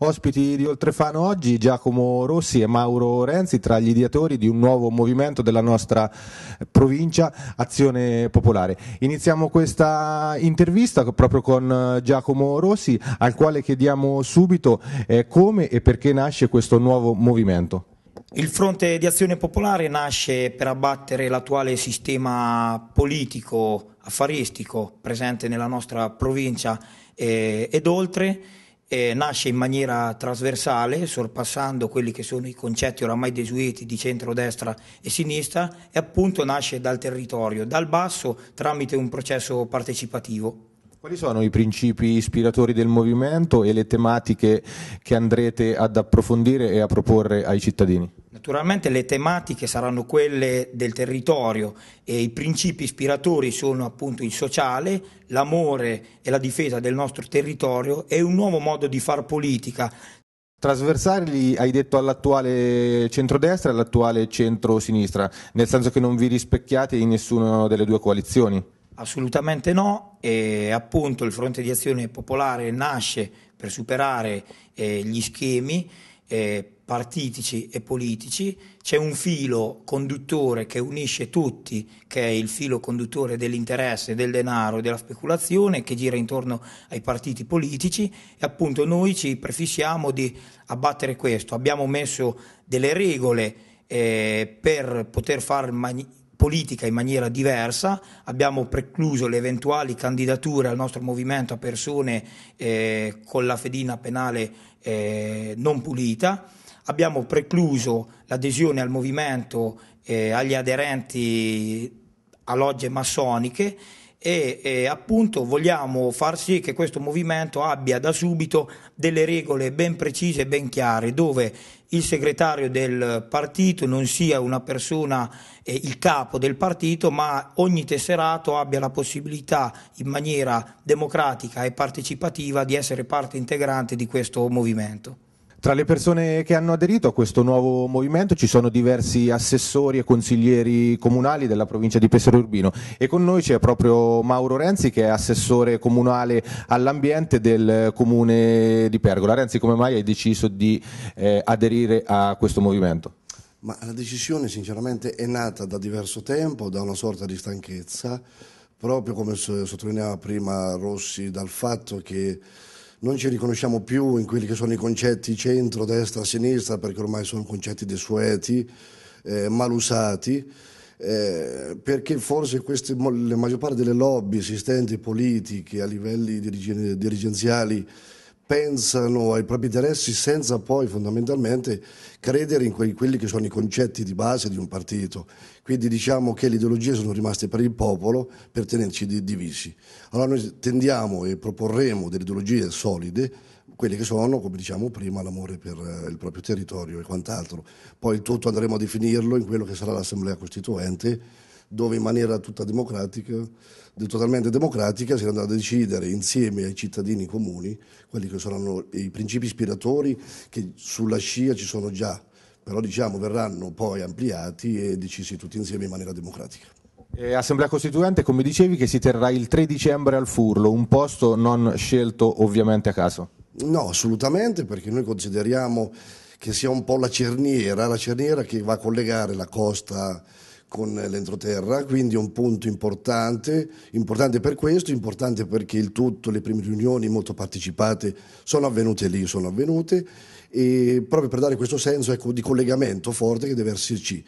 Ospiti di Oltrefano oggi Giacomo Rossi e Mauro Renzi tra gli ideatori di un nuovo movimento della nostra eh, provincia, Azione Popolare. Iniziamo questa intervista proprio con eh, Giacomo Rossi al quale chiediamo subito eh, come e perché nasce questo nuovo movimento. Il fronte di azione popolare nasce per abbattere l'attuale sistema politico affaristico presente nella nostra provincia eh, ed oltre eh, nasce in maniera trasversale, sorpassando quelli che sono i concetti oramai desueti di centrodestra e sinistra, e appunto nasce dal territorio, dal basso, tramite un processo partecipativo. Quali sono i principi ispiratori del movimento e le tematiche che andrete ad approfondire e a proporre ai cittadini? Naturalmente le tematiche saranno quelle del territorio e i principi ispiratori sono appunto il sociale, l'amore e la difesa del nostro territorio e un nuovo modo di far politica. Trasversali hai detto all'attuale centrodestra e all'attuale centrosinistra, nel senso che non vi rispecchiate in nessuna delle due coalizioni? Assolutamente no, e appunto il Fronte di Azione Popolare nasce per superare eh, gli schemi eh, partitici e politici, c'è un filo conduttore che unisce tutti, che è il filo conduttore dell'interesse, del denaro e della speculazione che gira intorno ai partiti politici e appunto noi ci prefissiamo di abbattere questo. Abbiamo messo delle regole eh, per poter far mani- politica in maniera diversa, abbiamo precluso le eventuali candidature al nostro movimento a persone eh, con la fedina penale eh, non pulita, abbiamo precluso l'adesione al movimento eh, agli aderenti a logge massoniche e, e appunto vogliamo far sì che questo movimento abbia da subito delle regole ben precise e ben chiare dove il segretario del partito non sia una persona, eh, il capo del partito, ma ogni tesserato abbia la possibilità in maniera democratica e partecipativa di essere parte integrante di questo movimento. Tra le persone che hanno aderito a questo nuovo movimento ci sono diversi assessori e consiglieri comunali della provincia di Pesaro Urbino e con noi c'è proprio Mauro Renzi che è assessore comunale all'ambiente del comune di Pergola. Renzi, come mai hai deciso di eh, aderire a questo movimento? Ma la decisione sinceramente è nata da diverso tempo, da una sorta di stanchezza, proprio come sottolineava prima Rossi, dal fatto che non ci riconosciamo più in quelli che sono i concetti centro, destra, sinistra, perché ormai sono concetti desueti, eh, usati, eh, perché forse queste, la maggior parte delle lobby esistenti politiche a livelli dirigenziali pensano ai propri interessi senza poi fondamentalmente credere in que- quelli che sono i concetti di base di un partito. Quindi diciamo che le ideologie sono rimaste per il popolo per tenerci divisi. Allora noi tendiamo e proporremo delle ideologie solide, quelle che sono, come diciamo prima, l'amore per eh, il proprio territorio e quant'altro. Poi il tutto andremo a definirlo in quello che sarà l'Assemblea Costituente dove in maniera tutta democratica, totalmente democratica, si è andato a decidere insieme ai cittadini comuni quelli che saranno i principi ispiratori che sulla scia ci sono già, però diciamo verranno poi ampliati e decisi tutti insieme in maniera democratica. Assemblea Costituente, come dicevi, che si terrà il 3 dicembre al Furlo, un posto non scelto ovviamente a caso. No, assolutamente, perché noi consideriamo che sia un po' la cerniera, la cerniera che va a collegare la costa con l'entroterra, quindi è un punto importante, importante per questo, importante perché il tutto, le prime riunioni molto partecipate sono avvenute lì, sono avvenute e proprio per dare questo senso ecco, di collegamento forte che deve esserci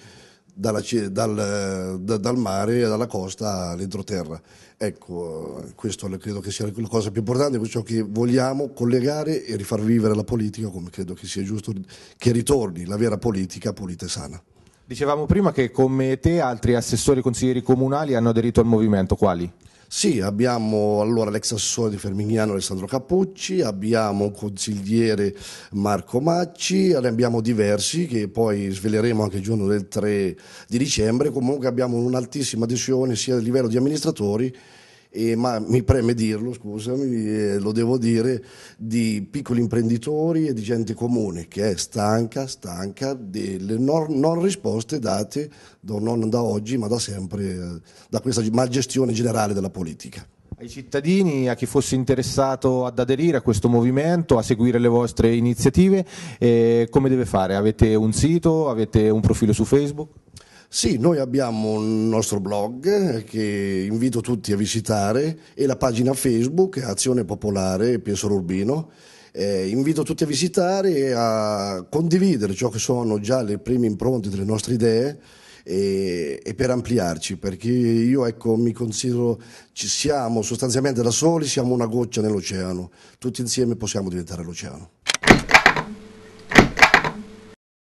dalla, dal, da, dal, mare e dalla costa all'entroterra. Ecco, questo credo che sia la cosa più importante, ciò che vogliamo collegare e rifar vivere la politica come credo che sia giusto che ritorni la vera politica pulita e sana. Dicevamo prima che come te altri assessori e consiglieri comunali hanno aderito al movimento, quali? Sì, abbiamo allora l'ex assessore di Fermignano Alessandro Cappucci, abbiamo un consigliere Marco Macci, ne abbiamo diversi che poi sveleremo anche il giorno del 3 di dicembre, comunque abbiamo un'altissima adesione sia a livello di amministratori e, ma mi preme dirlo, scusami, lo devo dire, di piccoli imprenditori e di gente comune che è stanca, stanca delle non, non risposte date da, non da oggi ma da sempre, da questa malgestione generale della politica ai cittadini, a chi fosse interessato ad aderire a questo movimento, a seguire le vostre iniziative, eh, come deve fare? Avete un sito, avete un profilo su Facebook? Sì, noi abbiamo un nostro blog eh, che invito tutti a visitare e la pagina Facebook Azione Popolare Piesolo Urbino. Eh, invito tutti a visitare e a condividere ciò che sono già le prime impronte delle nostre idee e, e per ampliarci, perché io ecco, mi considero ci siamo sostanzialmente da soli, siamo una goccia nell'oceano, tutti insieme possiamo diventare l'oceano.